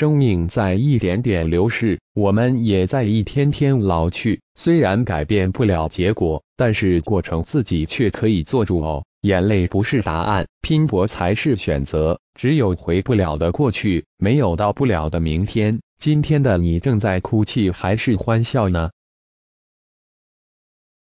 生命在一点点流逝，我们也在一天天老去。虽然改变不了结果，但是过程自己却可以做主哦。眼泪不是答案，拼搏才是选择。只有回不了的过去，没有到不了的明天。今天的你正在哭泣还是欢笑呢？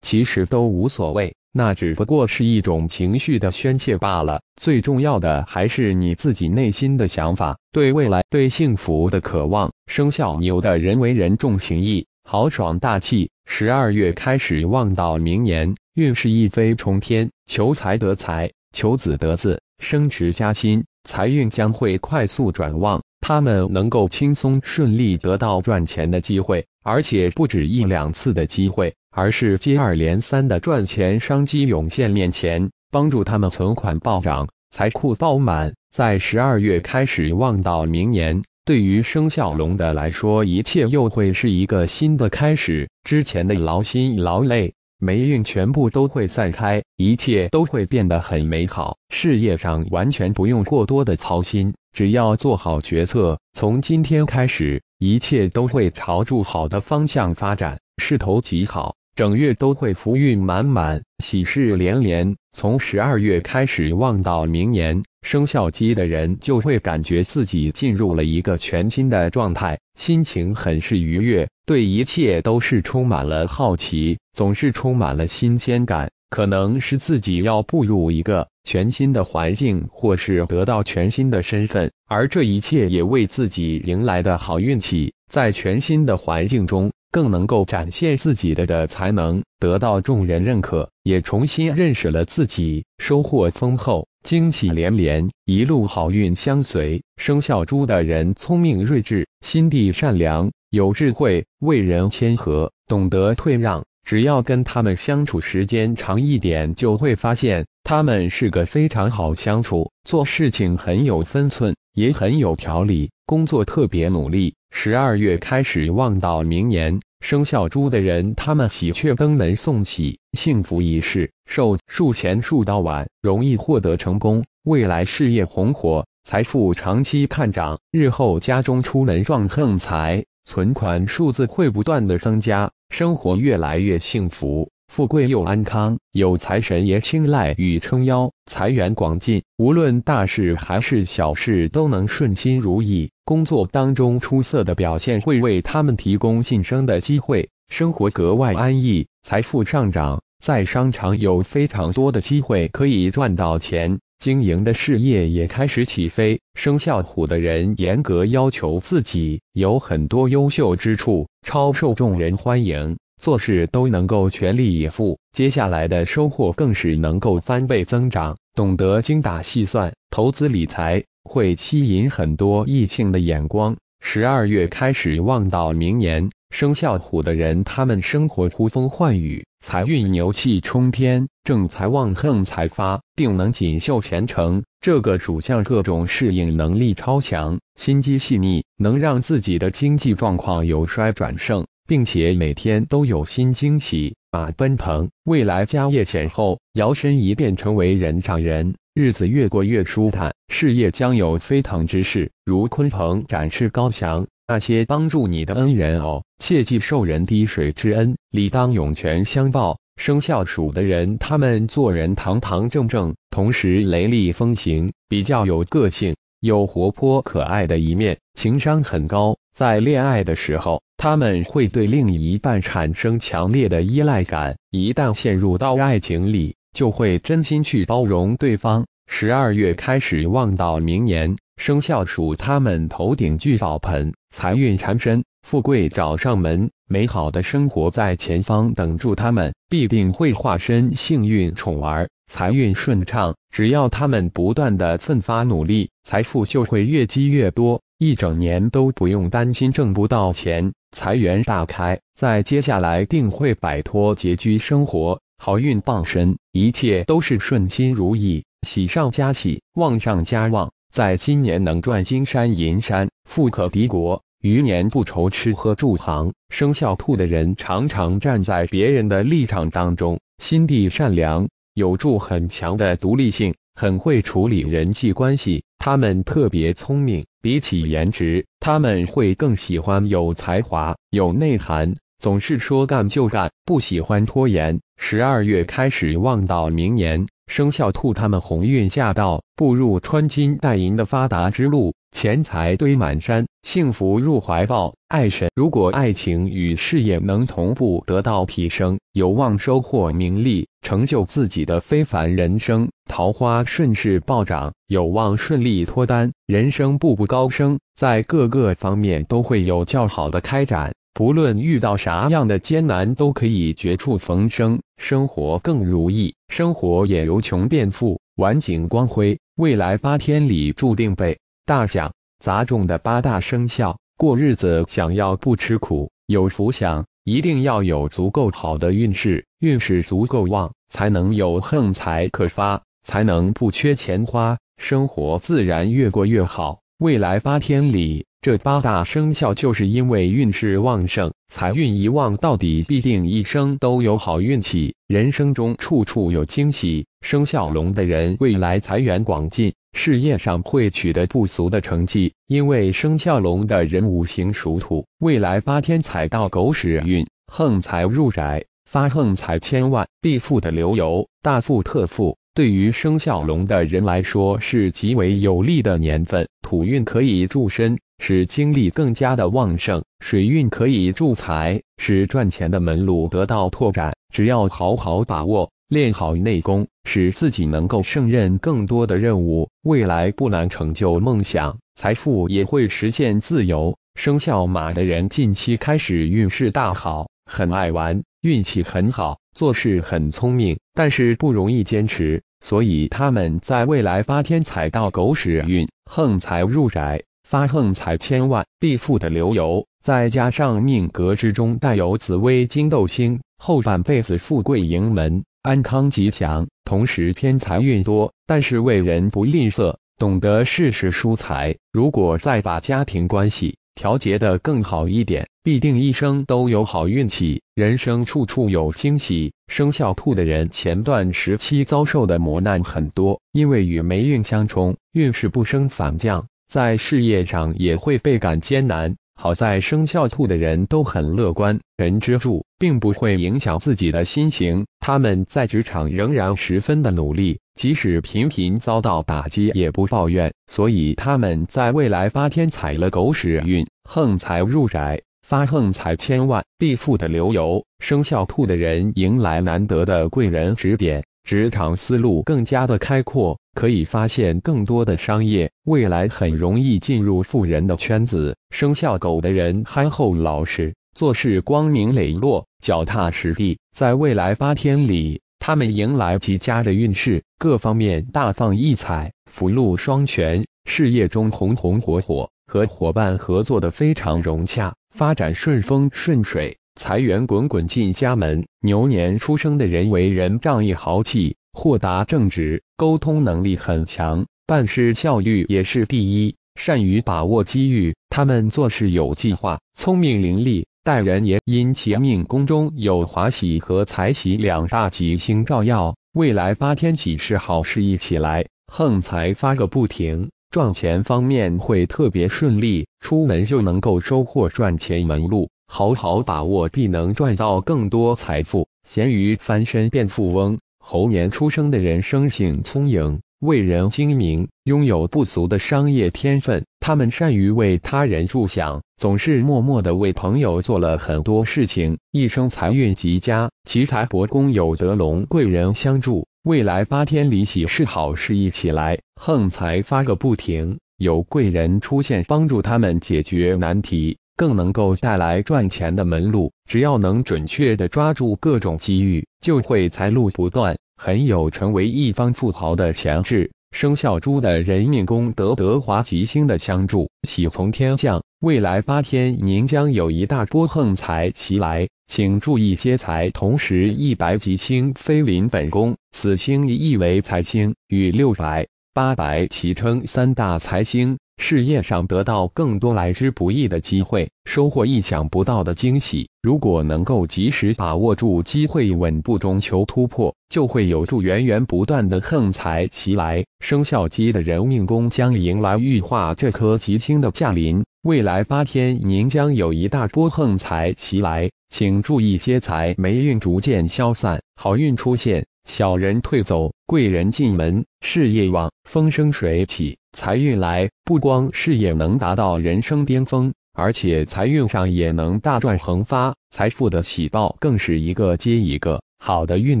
其实都无所谓。那只不过是一种情绪的宣泄罢了。最重要的还是你自己内心的想法，对未来、对幸福的渴望。生肖牛的人为人重情义，豪爽大气。十二月开始旺到明年，运势一飞冲天，求财得财，求子得子，升职加薪，财运将会快速转旺。他们能够轻松顺利得到赚钱的机会，而且不止一两次的机会。而是接二连三的赚钱商机涌现面前，帮助他们存款暴涨，财库爆满。在十二月开始望到明年，对于生肖龙的来说，一切又会是一个新的开始。之前的劳心劳累、霉运全部都会散开，一切都会变得很美好。事业上完全不用过多的操心，只要做好决策。从今天开始，一切都会朝着好的方向发展，势头极好。整月都会福运满满，喜事连连。从十二月开始，望到明年，生肖鸡的人就会感觉自己进入了一个全新的状态，心情很是愉悦，对一切都是充满了好奇，总是充满了新鲜感。可能是自己要步入一个全新的环境，或是得到全新的身份，而这一切也为自己迎来的好运气。在全新的环境中。更能够展现自己的的才能，得到众人认可，也重新认识了自己，收获丰厚，惊喜连连，一路好运相随。生肖猪的人聪明睿智，心地善良，有智慧，为人谦和，懂得退让。只要跟他们相处时间长一点，就会发现他们是个非常好相处，做事情很有分寸。也很有条理，工作特别努力。十二月开始旺到明年，生肖猪的人，他们喜鹊登门送喜，幸福一世。寿数前数到晚，容易获得成功，未来事业红火，财富长期看涨。日后家中出门撞横财，存款数字会不断的增加，生活越来越幸福。富贵又安康，有财神爷青睐与撑腰，财源广进。无论大事还是小事，都能顺心如意。工作当中出色的表现会为他们提供晋升的机会，生活格外安逸，财富上涨。在商场有非常多的机会可以赚到钱，经营的事业也开始起飞。生肖虎的人严格要求自己，有很多优秀之处，超受众人欢迎。做事都能够全力以赴，接下来的收获更是能够翻倍增长。懂得精打细算，投资理财会吸引很多异性的眼光。十二月开始望到明年，生肖虎的人他们生活呼风唤雨，财运牛气冲天，正财旺，横财发，定能锦绣前程。这个属相各种适应能力超强，心机细腻，能让自己的经济状况由衰转盛。并且每天都有新惊喜，马奔腾，未来家业显后，摇身一变成为人上人，日子越过越舒坦，事业将有飞腾之势，如鲲鹏展翅高翔。那些帮助你的恩人哦，切记受人滴水之恩，理当涌泉相报。生肖鼠的人，他们做人堂堂正正，同时雷厉风行，比较有个性。有活泼可爱的一面，情商很高。在恋爱的时候，他们会对另一半产生强烈的依赖感。一旦陷入到爱情里，就会真心去包容对方。十二月开始旺到明年，生肖属他们头顶聚宝盆，财运缠身，富贵找上门，美好的生活在前方等住他们，必定会化身幸运宠儿。财运顺畅，只要他们不断的奋发努力，财富就会越积越多，一整年都不用担心挣不到钱，财源大开，在接下来定会摆脱拮据生活，好运傍身，一切都是顺心如意，喜上加喜，旺上加旺，在今年能赚金山银山，富可敌国，余年不愁吃喝住行。生肖兔的人常常站在别人的立场当中，心地善良。有助很强的独立性，很会处理人际关系。他们特别聪明，比起颜值，他们会更喜欢有才华、有内涵。总是说干就干，不喜欢拖延。十二月开始旺到明年，生肖兔他们鸿运驾到，步入穿金戴银的发达之路，钱财堆满山，幸福入怀抱。爱神，如果爱情与事业能同步得到提升。有望收获名利，成就自己的非凡人生。桃花顺势暴涨，有望顺利脱单，人生步步高升，在各个方面都会有较好的开展。不论遇到啥样的艰难，都可以绝处逢生，生活更如意，生活也由穷变富。晚景光辉，未来八天里注定被大奖砸中的八大生肖，过日子想要不吃苦，有福享。一定要有足够好的运势，运势足够旺，才能有横财可发，才能不缺钱花，生活自然越过越好。未来八天里，这八大生肖就是因为运势旺盛，财运一旺，到底必定一生都有好运气，人生中处处有惊喜。生肖龙的人，未来财源广进。事业上会取得不俗的成绩，因为生肖龙的人五行属土，未来八天踩到狗屎运，横财入宅，发横财千万，必富的流油，大富特富。对于生肖龙的人来说，是极为有利的年份。土运可以助身，使精力更加的旺盛；水运可以助财，使赚钱的门路得到拓展。只要好好把握。练好内功，使自己能够胜任更多的任务，未来不难成就梦想，财富也会实现自由。生肖马的人近期开始运势大好，很爱玩，运气很好，做事很聪明，但是不容易坚持，所以他们在未来八天踩到狗屎运，横财入宅，发横财千万，必富的流油。再加上命格之中带有紫微金斗星。后半辈子富贵盈门，安康吉祥，同时偏财运多，但是为人不吝啬，懂得适时疏财。如果再把家庭关系调节的更好一点，必定一生都有好运气，人生处处有惊喜。生肖兔的人前段时期遭受的磨难很多，因为与霉运相冲，运势不升反降，在事业上也会倍感艰难。好在生肖兔的人都很乐观，人之助并不会影响自己的心情。他们在职场仍然十分的努力，即使频频遭到打击也不抱怨。所以他们在未来八天踩了狗屎运，横财入宅，发横财千万，必富的流油。生肖兔的人迎来难得的贵人指点，职场思路更加的开阔。可以发现更多的商业，未来很容易进入富人的圈子。生肖狗的人憨厚老实，做事光明磊落，脚踏实地。在未来八天里，他们迎来极佳的运势，各方面大放异彩，福禄双全，事业中红红火火，和伙伴合作的非常融洽，发展顺风顺水，财源滚滚进家门。牛年出生的人为人仗义豪气。豁达正直，沟通能力很强，办事效率也是第一，善于把握机遇。他们做事有计划，聪明伶俐，待人也因其命宫中有华喜和财喜两大吉星照耀，未来八天起是好事一起来，横财发个不停，赚钱方面会特别顺利，出门就能够收获赚钱门路，好好把握，必能赚到更多财富，咸鱼翻身变富翁。猴年出生的人生性聪颖，为人精明，拥有不俗的商业天分。他们善于为他人着想，总是默默地为朋友做了很多事情。一生财运极佳，奇财帛宫有德龙，贵人相助，未来八天里喜事好事一起来，横财发个不停。有贵人出现，帮助他们解决难题。更能够带来赚钱的门路，只要能准确的抓住各种机遇，就会财路不断，很有成为一方富豪的潜质。生肖猪的人命宫得德华吉星的相助，喜从天降，未来八天您将有一大波横财袭来，请注意接财。同时，一白吉星飞临本宫，此星亦为财星，与六白。八白其称三大财星，事业上得到更多来之不易的机会，收获意想不到的惊喜。如果能够及时把握住机会，稳步中求突破，就会有助源源不断的横财袭来。生肖鸡的人命宫将迎来玉化这颗吉星的驾临，未来八天您将有一大波横财袭来，请注意接财，霉运逐渐消散，好运出现。小人退走，贵人进门，事业旺，风生水起，财运来。不光事业能达到人生巅峰，而且财运上也能大赚横发，财富的喜报更是一个接一个。好的运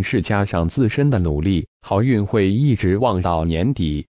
势加上自身的努力，好运会一直旺到年底。